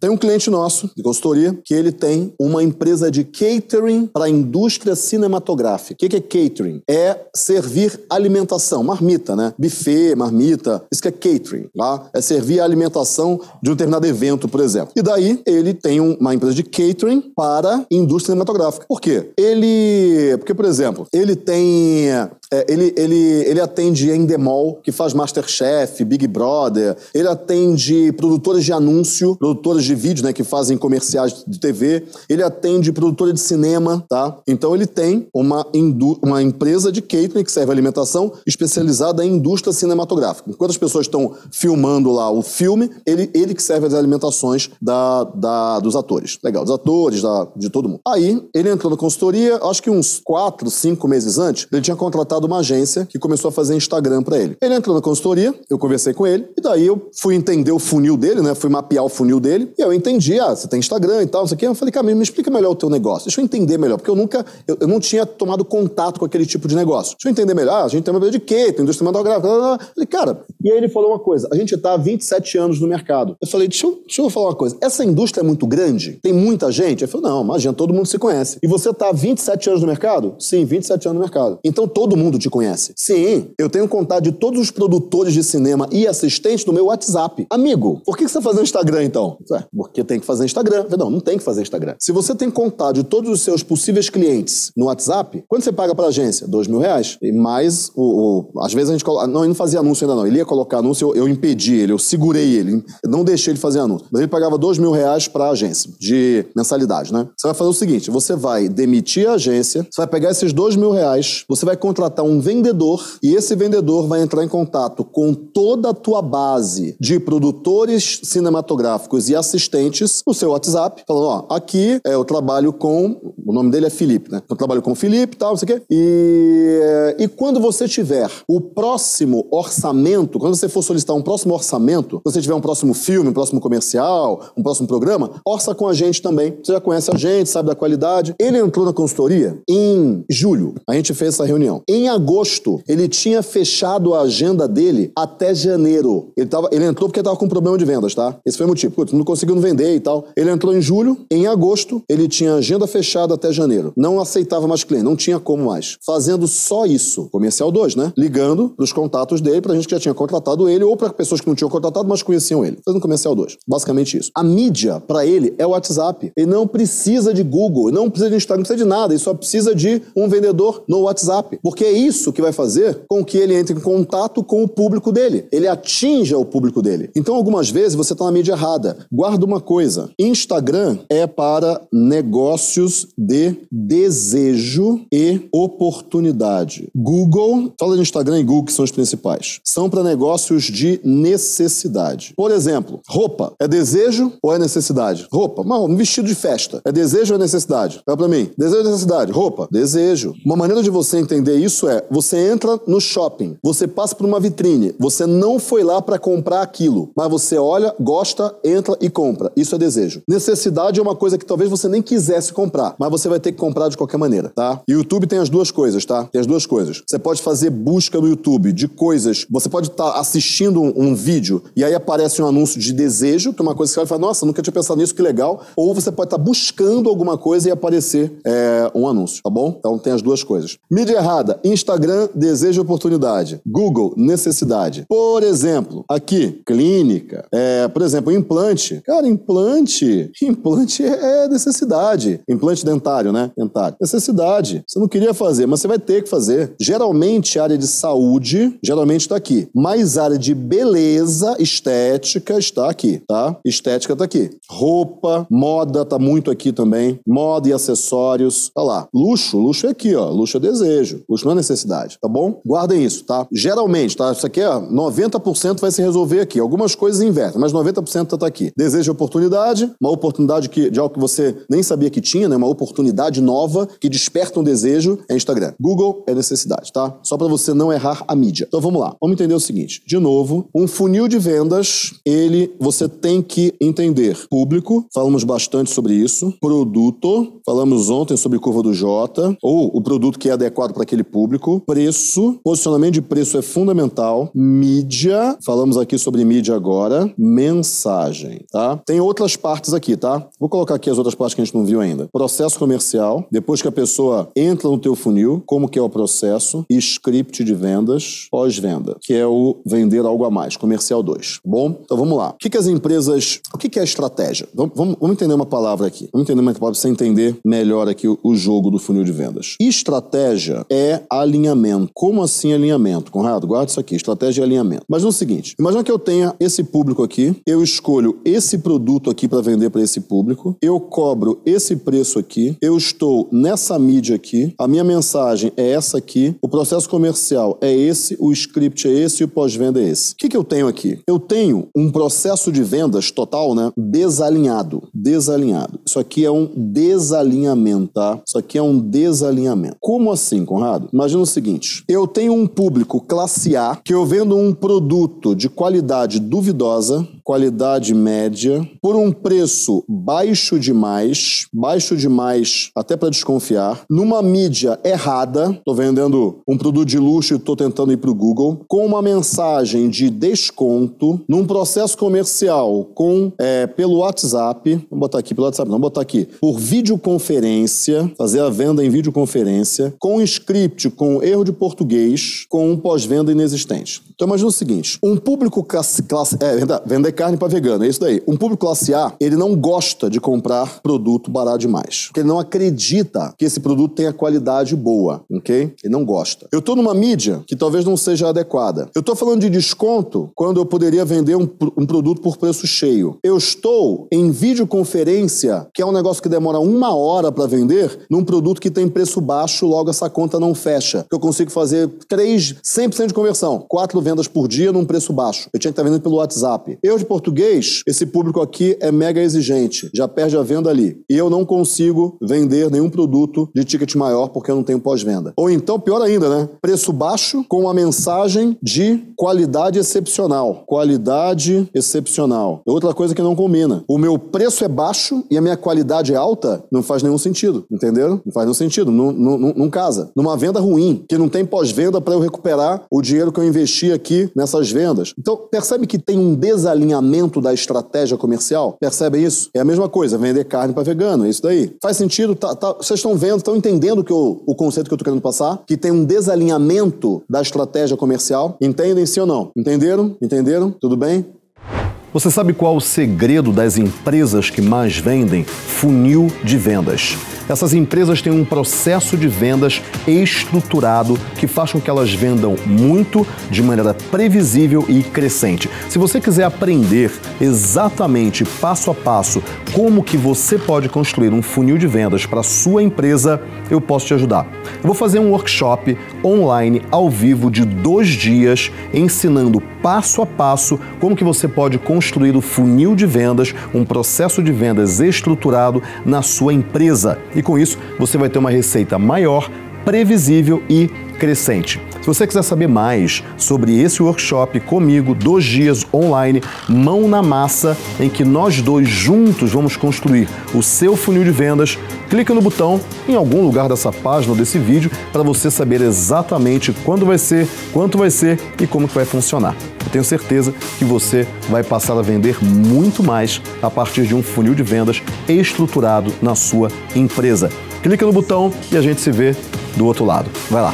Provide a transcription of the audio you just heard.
Tem um cliente nosso de consultoria que ele tem uma empresa de catering para a indústria cinematográfica. O que, que é catering? É servir alimentação, marmita, né? Buffet, marmita, isso que é catering, tá? É servir a alimentação de um determinado evento, por exemplo. E daí ele tem uma empresa de catering para a indústria cinematográfica. Por quê? Ele, porque por exemplo, ele tem, é, ele, ele, ele atende Endemol que faz MasterChef, Big Brother. Ele atende produtores de anúncio, produtores de de vídeo, né, que fazem comerciais de TV. Ele atende produtora de cinema, tá? Então ele tem uma, uma empresa de catering que serve alimentação especializada em indústria cinematográfica. Enquanto as pessoas estão filmando lá o filme, ele, ele que serve as alimentações da, da, dos atores. Legal, dos atores, da, de todo mundo. Aí ele entrou na consultoria, acho que uns quatro, cinco meses antes, ele tinha contratado uma agência que começou a fazer Instagram para ele. Ele entrou na consultoria, eu conversei com ele, e daí eu fui entender o funil dele, né? Fui mapear o funil dele e eu entendi, ah, você tem Instagram e tal, isso aqui. Eu falei, cara, me, explica melhor o teu negócio. Deixa eu entender melhor, porque eu nunca, eu, eu, não tinha tomado contato com aquele tipo de negócio. Deixa eu entender melhor. Ah, a gente tem uma empresa de quê? Tem indústria cinematográfica. Blá, Falei, cara, e aí ele falou uma coisa. A gente tá há 27 anos no mercado. Eu falei, deixa eu, deixa eu falar uma coisa. Essa indústria é muito grande? Tem muita gente? Ele falou, não, imagina, todo mundo se conhece. E você tá há 27 anos no mercado? Sim, 27 anos no mercado. Então todo mundo te conhece. Sim, eu tenho contato de todos os produtores de cinema e assistentes no meu WhatsApp. Amigo, por que, você tá fazendo Instagram então? Falei, porque tem que fazer Instagram. Não, não tem que fazer Instagram. Se você tem contato de todos os seus possíveis clientes no WhatsApp, quando você paga para a agência? Dois mil reais. E mais, o, o, às vezes a gente coloca... Não, ele não fazia anúncio ainda não. Ele ia colocar anúncio, eu, eu impedi ele, eu segurei ele. não deixei ele fazer anúncio. Mas ele pagava dois mil reais para a agência, de mensalidade, né? Você vai fazer o seguinte, você vai demitir a agência, você vai pegar esses dois mil reais, você vai contratar um vendedor e esse vendedor vai entrar em contato com toda a tua base de produtores cinematográficos e assistentes assistentes no seu WhatsApp, falando, ó, aqui é, eu trabalho com, o nome dele é Felipe, né? Eu trabalho com Felipe e tal, não sei o quê. E, é, e quando você tiver o próximo orçamento, quando você for solicitar um próximo orçamento, se você tiver um próximo filme, um próximo comercial, um próximo programa, orça com a gente também. Você já conhece a gente, sabe da qualidade. Ele entrou na consultoria em julho. A gente fez essa reunião. Em agosto, ele tinha fechado a agenda dele até janeiro. Ele, tava, ele entrou porque estava com problema de vendas, tá? Esse foi o motivo. Putz, não consegui conseguindo vender e tal. Ele entrou em julho, em agosto, ele tinha agenda fechada até janeiro. Não aceitava mais cliente, não tinha como mais. Fazendo só isso, comercial 2, né? Ligando pros contatos dele, pra gente que já tinha contratado ele ou para pessoas que não tinham contratado, mas conheciam ele. Fazendo comercial 2. Basicamente isso. A mídia, para ele, é o WhatsApp. Ele não precisa de Google, não precisa de Instagram, não precisa de nada. Ele só precisa de um vendedor no WhatsApp. Porque é isso que vai fazer com que ele entre em contato com o público dele. Ele atinja o público dele. Então, algumas vezes, você tá na mídia errada. Guarda de uma coisa: Instagram é para negócios de desejo e oportunidade. Google, fala de Instagram e Google que são os principais. São para negócios de necessidade. Por exemplo, roupa é desejo ou é necessidade? Roupa, Mas, um vestido de festa é desejo ou é necessidade? Fala para mim. Desejo ou é necessidade? Roupa, desejo. Uma maneira de você entender isso é: você entra no shopping, você passa por uma vitrine, você não foi lá para comprar aquilo, mas você olha, gosta, entra e compra compra. Isso é desejo. Necessidade é uma coisa que talvez você nem quisesse comprar, mas você vai ter que comprar de qualquer maneira, tá? E YouTube tem as duas coisas, tá? Tem as duas coisas. Você pode fazer busca no YouTube de coisas. Você pode estar tá assistindo um, um, vídeo e aí aparece um anúncio de desejo, que é uma coisa que você vai falar, nossa, nunca tinha pensado nisso, que legal. Ou você pode estar tá buscando alguma coisa e aparecer é, um anúncio, tá bom? Então tem as duas coisas. Mídia errada: Instagram, desejo oportunidade. Google, necessidade. Por exemplo, aqui, clínica. É, por exemplo, implante. Cara, implante, implante é necessidade. Implante dentário, né? Dentário. Necessidade. Você não queria fazer, mas você vai ter que fazer. Geralmente, área de saúde, geralmente está aqui. Mas área de beleza estética está aqui, tá? Estética está aqui. Roupa, moda está muito aqui também. Moda e acessórios, tá lá. Luxo, luxo é aqui, ó. Luxo é desejo. Luxo não é necessidade, tá bom? Guardem isso, tá? Geralmente, tá? Isso aqui ó. É 90% vai se resolver aqui. Algumas coisas invertem, mas 90% está aqui. Desejo de oportunidade, uma oportunidade que, de algo que você nem sabia que tinha, né? Uma oportunidade nova que desperta um desejo é Instagram. Google é necessidade, tá? Só para você não errar a mídia. Então vamos lá. Vamos entender o seguinte. De novo, um funil de vendas, ele você tem que entender público, falamos bastante sobre isso, produto, falamos ontem sobre curva do J, ou o produto que é adequado para aquele público, preço, posicionamento de preço é fundamental, mídia, falamos aqui sobre mídia agora, mensagem, tá? Tem outras partes aqui, tá? Vou colocar aqui as outras partes que a gente não viu ainda. Processo comercial, depois que a pessoa entra no teu funil, como que é o processo, e script de vendas, pós-venda, que é o vender algo a mais, comercial 2. Tá bom, então vamos lá. O que, que as empresas, o que, que é estratégia? Vamos, vamos, vamos, entender uma palavra aqui. Vamos entender uma palavra para você entender melhor aqui o, o jogo do funil de vendas. Estratégia é alinhamento. Como assim alinhamento? Conrado, guarda isso aqui. Estratégia é alinhamento. Mas no é seguinte, imagina que eu tenha esse público aqui, eu escolho esse produto aqui para vender para esse público, eu cobro esse preço aqui, eu estou nessa mídia aqui, a minha mensagem é essa aqui, o processo comercial é esse, o script é esse e o pós-venda é esse. O que, que eu tenho aqui? Eu tenho um processo de vendas total, né? Desalinhado. Desalinhado. Isso aqui é um desalinhamento, tá? Isso aqui é um desalinhamento. Como assim, Conrado? Imagina o seguinte: eu tenho um público classe A que eu vendo um produto de qualidade duvidosa qualidade média, por um preço baixo demais, baixo demais até para desconfiar, numa mídia errada, estou vendendo um produto de luxo e estou tentando ir para o Google, com uma mensagem de desconto, num processo comercial com é, pelo WhatsApp, vamos botar aqui pelo WhatsApp, não, botar aqui, por videoconferência, fazer a venda em videoconferência, com um script, com erro de português, com um pós-venda inexistente. Então imagina o seguinte, um público classe, classe é, venda, venda é carne para vegano, é isso daí. Um público classe A, ele não gosta de comprar produto barato demais. Porque ele não acredita que esse produto tenha qualidade boa, ok? Ele não gosta. Eu tô numa mídia que talvez não seja adequada. Eu tô falando de desconto quando eu poderia vender um, um produto por preço cheio. Eu estou em videoconferência, que é um negócio que demora uma hora para vender, num produto que tem preço baixo, logo essa conta não fecha. Eu consigo fazer 3, 100% de conversão, quatro vendas por dia num preço baixo. Eu tinha que estar tá vendendo pelo WhatsApp. Eu português, esse público aqui é mega exigente, já perde a venda ali. E eu não consigo vender nenhum produto de ticket maior porque eu não tenho pós-venda. Ou então, pior ainda, né? Preço baixo com uma mensagem de qualidade excepcional. Qualidade excepcional. Outra coisa que não combina. O meu preço é baixo e a minha qualidade é alta, não faz nenhum sentido, entenderam? Não faz nenhum sentido, não, não, não casa. Numa venda ruim, que não tem pós-venda para eu recuperar o dinheiro que eu investi aqui nessas vendas. Então, percebe que tem um desalinho alinhamento da estratégia comercial? Percebem isso? É a mesma coisa, vender carne para vegano, é isso daí. Faz sentido? Tá, tá, vocês estão vendo, estão entendendo que eu, o conceito que eu estou querendo passar? Que tem um desalinhamento da estratégia comercial? Entendem sim ou não? Entenderam? Entenderam? Tudo bem? Você sabe qual o segredo das empresas que mais vendem? Funil de vendas. Essas empresas têm um processo de vendas estruturado que faz com que elas vendam muito de maneira previsível e crescente. Se você quiser aprender exatamente passo a passo como que você pode construir um funil de vendas para sua empresa, eu posso te ajudar. Eu vou fazer um workshop online ao vivo de dois dias ensinando passo a passo como que você pode construir o funil de vendas, um processo de vendas estruturado na sua empresa e com isso você vai ter uma receita maior, previsível e crescente. Se você quiser saber mais sobre esse workshop comigo, dois dias online, mão na massa, em que nós dois juntos vamos construir o seu funil de vendas, clica no botão em algum lugar dessa página ou desse vídeo para você saber exatamente quando vai ser, quanto vai ser e como que vai funcionar. Eu tenho certeza que você vai passar a vender muito mais a partir de um funil de vendas estruturado na sua empresa. Clica no botão e a gente se vê do outro lado. Vai lá.